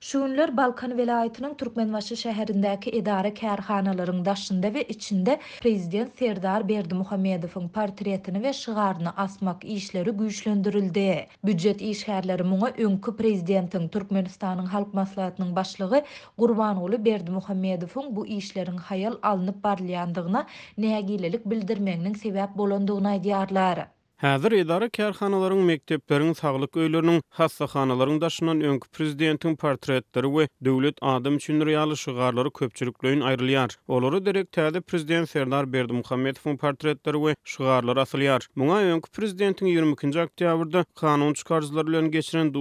Şuunlar Balkan velayetinin Türkmenbaşı şehrindeki idare kerhanaların daşında ve içinde Prezident Serdar Berdi Muhammedov'un partiretini ve şigarını asmak işleri güçlendirildi. Büccet işherleri muna önkü Prezidentin Türkmenistan'ın halk maslahatının başlığı Gurvanoğlu Berdi Muhammedov'un bu işlerin hayal alınıp barlayandığına neyagililik bildirmenin sebep bolonduğuna idiyarlar. Häzir edara kärhanalaryň mekdepleriň saglyk hassa hassahanalaryň daşynan öňkü prezidentiň portretleri we döwlet adam üçin reýal şygarlary köpçülükleýin aýrylýar. Olary direkt täze prezident Serdar Berdimuhammedowyň portretleri we şygarlary asylýar. Muňa öňkü prezidentiň 22-nji oktýabrda kanun çykarjylary bilen geçiren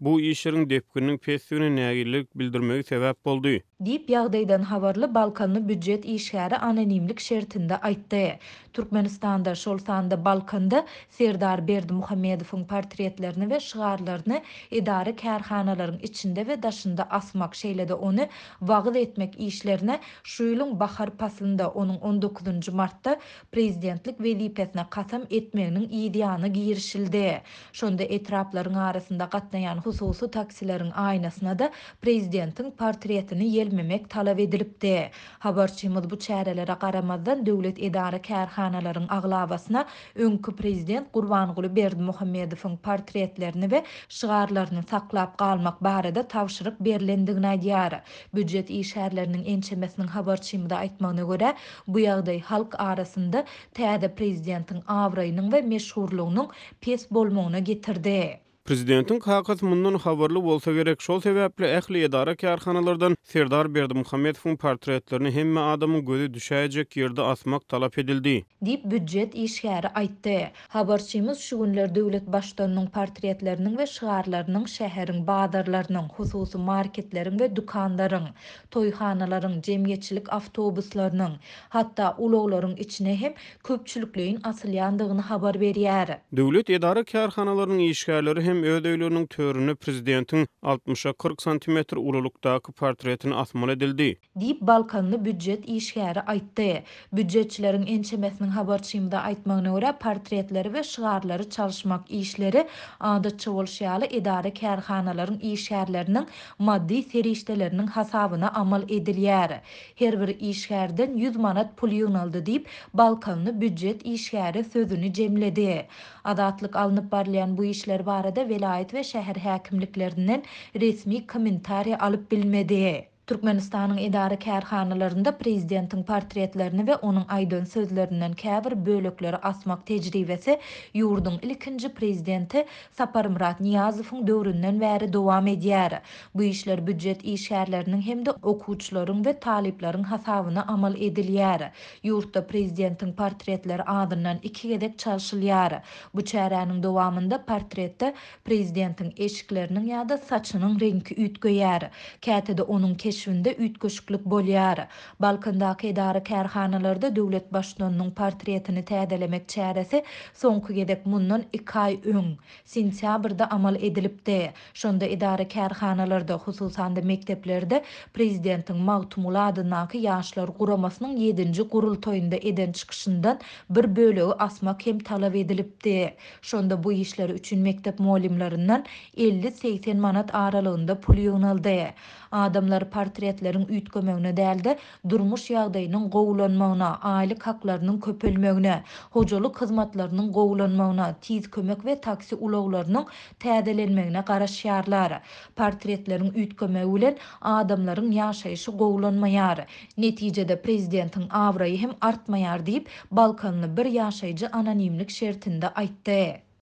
bu işirin depkinin pesini nägillik bildirmegi sebäp boldy. Dip ýagdaýdan habarly Balkanly büdjet işgäri anonimlik şertinde aýtdy. Türkmenistanda şol Balkanda Serdar Berdi Muhammedowyň portretlerini we şygarlaryny edary kärhanalaryň içinde we daşynda asmak şeýlede onu wagyz etmek işlerine şu ýylyň bahar onun onuň 19 martda prezidentlik welipetine gatam etmeginiň ideýany giýirişildi. Şonda etraplaryň arasynda gatnaýan hususu taksilerin aynasına da prezidentin portretini yelmemek talab edilipdi. Habarçımız bu çərələrə qaramazdan dövlət edarı kərxanaların ağlavasına önkü prezident Qurbanqulu Berdi Muhammedovun portretlerini və şıqarlarını saqlap qalmaq barədə tavşırıq berlendiğinə diyarı. Büccet iyi şəhərlərinin ençəməsinin habarçımda aytmağına görə bu yağday halk arasında tədə prezidentin avrayının və meşhurluğunun pes bolmağına getirdi. Prezidentin kakas mundan xabarlı bolsa gerek şol sebäpli ähli edara kärhanalardan Serdar Berdi Muhammedowun portretlerini hemme adamy gözü düşäjek ýerde asmak talap edildi. Dip büdjet işgäri aýtdy. Habarçymyz şu günler döwlet başlygynyň portretleriniň we şygarlarynyň şäheriň baýdarlarynyň, hususy marketleriniň we dukanlaryň, toyhanalaryň, jemgyýetçilik hatta hatda ulaglaryň içine hem köpçülikleriniň asylyandygyny habar berýär. Döwlet edara kärhanalarynyň işgärleri hem ödeýlüniň törüni prezidentiň 60-a 40 cm ululukdaky portretini asmal edildi. Dip Balkanly büdjet işgäri aýtdy. Büdjetçileriň ençemesiniň habarçymda aýtmagyna görä portretleri we şygarlary çalışmak işleri adat çowulşyaly edara kärhanalaryň işgärläriniň maddi serişdeleriniň hasabyna amal edilýär. Her bir işgärden 100 manat pul ýygnaldy diýip Balkanly büdjet işgäri sözüni jemledi. Adatlyk alınıp barlayan bu işler barada velayet ve şehir hakimliklerinden resmi komentari alıp bilmedi. Türkmenistanyň idara kärhanalarynda prezidentiň portretlerini we onuň aýdan sözlerinden käbir bölekleri asmak tejribesi ýurdun ilkinji prezidenti Sapar Murat Niýazowyň döwründen bäri dowam edýär. Bu işler büdjet işgärleriniň de okuwçylaryň we taliplerin hasabyna amal edilýär. Ýurtda prezidentiň portretleri adyndan iki gedek çalşylýar. Bu çäräniň dowamında portretde prezidentiň eşiklerini ýa-da saçynyň reňki ýetgeýär. Käte onun onuň keş ýeşiminde üýt bolýar. Balkandaky edara kärhanalarda döwlet başlygynyň portretini täzelemek çäresi soňky gedek mundan 2 aý öň sentýabrda amal edilipdi. Şonda edara kärhanalarda, hususan da mekteplerde prezidentiň magtumuladynyň ýaşlar guramasynyň 7-nji gurultoýunda eden çykyşyndan bir bölegi asma hem talap edilipdi. Şonda bu işleri üçin mektep muallimlerinden 50-80 manat aralığında pul yığınaldı. Adamlar portretlerin ütkömögüne däldi, durmuş ýagdaýynyň gowlanmagyna, aýlyk haklarynyň köpelmegine, hojalyk hyzmatlarynyň gowlanmagyna, tiz kömek we taksi ulaglarynyň tädelenmegine garaşýarlar. Portretlerin ütkömegi bilen adamlaryň ýaşaýyşy gowlanmaýary. Netijede prezidentiň awrayy hem artmaýar diýip Balkanly bir ýaşaýyjy anonimlik şertinde aýtdy.